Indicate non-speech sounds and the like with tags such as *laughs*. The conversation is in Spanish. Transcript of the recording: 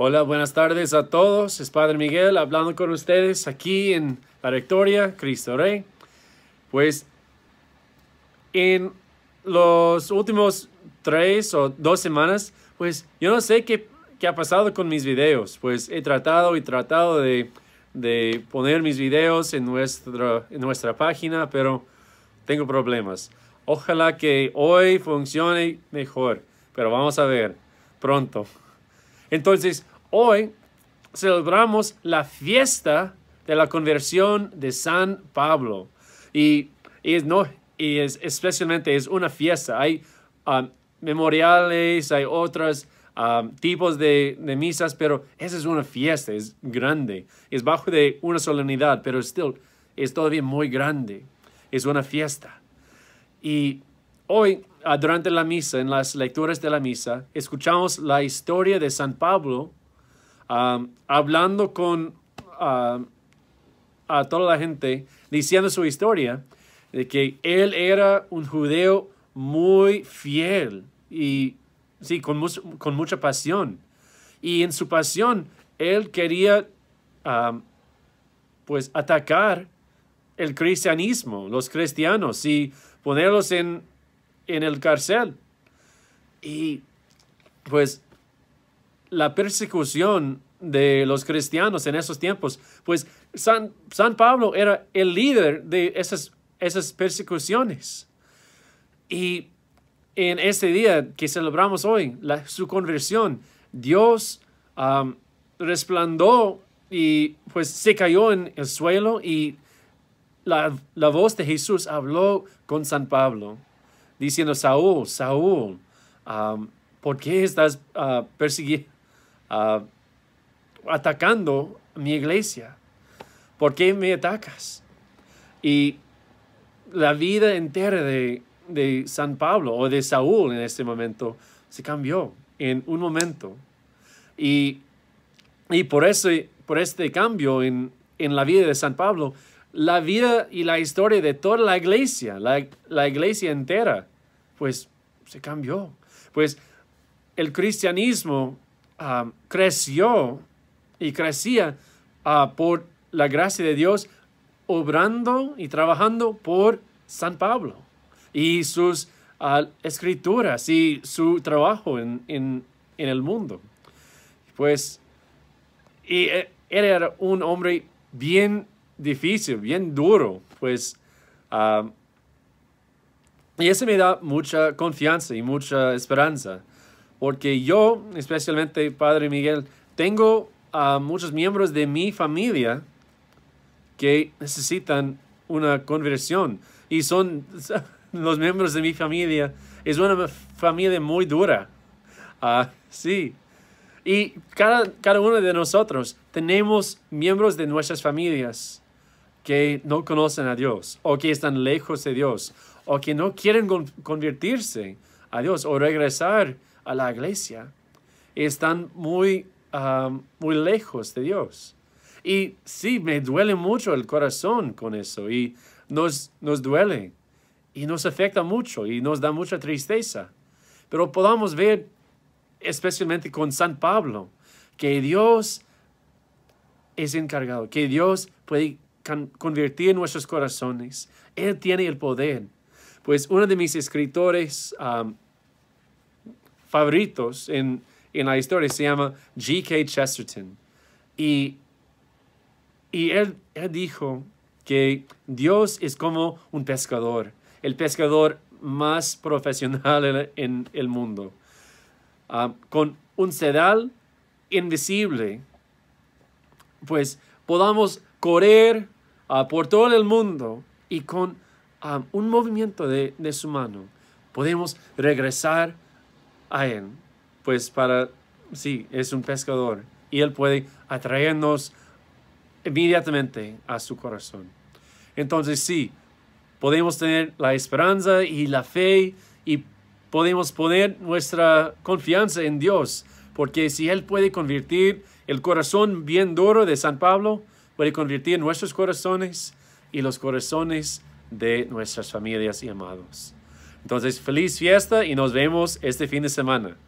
Hola, buenas tardes a todos. Es Padre Miguel hablando con ustedes aquí en la Victoria, Cristo Rey. Pues en los últimos tres o dos semanas, pues yo no sé qué, ha pasado con mis videos. Pues he tratado y tratado de, poner mis videos en nuestra, en nuestra página, pero tengo problemas. Ojalá que hoy funcione mejor, pero vamos a ver pronto. Entonces, hoy celebramos la fiesta de la conversión de San Pablo. Y, es, no, es, especialmente es una fiesta. Hay um, memoriales, hay otros um, tipos de, misas, pero esa es una fiesta, es grande. Es bajo de una solemnidad, pero still, es todavía muy grande. Es una fiesta. Y hoy Ah, durante la misa, en las lecturas de la misa, escuchamos la historia de San Pablo hablando con a toda la gente, diciendo su historia, de que él era un judeo muy fiel y sí, con, mucha pasión. Y en su pasión, él quería pues atacar el cristianismo, los cristianos, y ponerlos en en el cárcel. Y pues la persecución de los cristianos en esos tiempos, pues San, San Pablo era el líder de esas, esas persecuciones. Y en ese día que celebramos hoy, su conversión, Dios resplandó y pues se cayó en el suelo y la, la voz de Jesús habló con San Pablo diciendo, Saúl, Saúl, ¿por qué estás ah, persiguiendo, ah, atacando mi iglesia? ¿Por qué me atacas? Y la vida entera de, San Pablo o de Saúl en este momento se cambió en un momento. Y, y por, ese, por este cambio en, en la vida de San Pablo, la vida y la historia de toda la iglesia, la, la iglesia entera, pues se cambió. Pues el cristianismo ah, creció y crecía ah, por la gracia de Dios, obrando y trabajando por San Pablo y sus ah, escrituras y su trabajo en, el mundo. Pues y eh, él era un hombre bien difícil, bien duro, pues y eso me da mucha confianza y mucha esperanza, porque yo, especialmente Padre Miguel, tengo a ah, muchos miembros de mi familia que necesitan una conversión y son *laughs* los miembros de mi familia. Es una familia muy dura. Ah, sí. Y cada, cada uno de nosotros tenemos miembros de nuestras familias que no conocen a Dios o que están lejos de Dios o que no quieren convertirse a Dios o regresar a la iglesia están muy, ah, muy lejos de Dios. Y sí, me duele mucho el corazón con eso y nos, nos duele y nos afecta mucho y nos da mucha tristeza. Pero podamos ver, especialmente con San Pablo, que Dios es encargado, que Dios puede convertir nuestros corazones. Él tiene el poder pues uno de mis escritores favoritos en, la historia se llama G.K. Chesterton. Y, y él, dijo que Dios es como un pescador, el pescador más profesional en el mundo, con un sedal invisible, pues podamos correr ah, por todo el mundo y con un movimiento de, de su mano, podemos regresar a Él. Pues para, sí, es un pescador y Él puede atraernos inmediatamente a su corazón. Entonces sí, podemos tener la esperanza y la fe y podemos poner nuestra confianza en Dios, porque si Él puede convertir el corazón bien duro de San Pablo, puede convertir nuestros corazones y los corazones de nuestras familias y amados. Entonces, feliz fiesta y nos vemos este fin de semana.